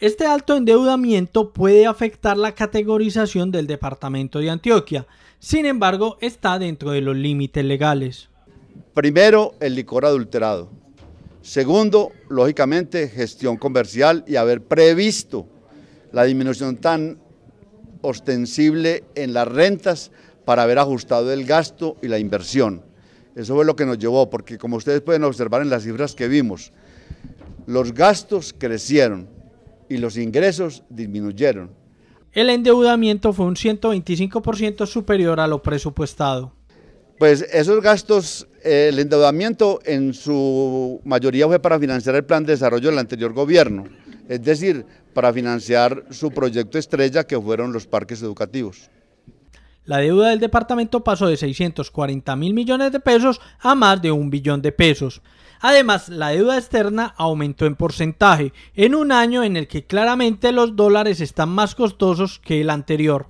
Este alto endeudamiento puede afectar la categorización del departamento de Antioquia, sin embargo está dentro de los límites legales. Primero, el licor adulterado. Segundo, lógicamente, gestión comercial y haber previsto la disminución tan ostensible en las rentas para haber ajustado el gasto y la inversión. Eso fue lo que nos llevó, porque como ustedes pueden observar en las cifras que vimos, los gastos crecieron, y los ingresos disminuyeron. El endeudamiento fue un 125% superior a lo presupuestado. Pues esos gastos, eh, el endeudamiento en su mayoría fue para financiar el plan de desarrollo del anterior gobierno, es decir, para financiar su proyecto estrella que fueron los parques educativos. La deuda del departamento pasó de 640 mil millones de pesos a más de un billón de pesos. Además, la deuda externa aumentó en porcentaje, en un año en el que claramente los dólares están más costosos que el anterior.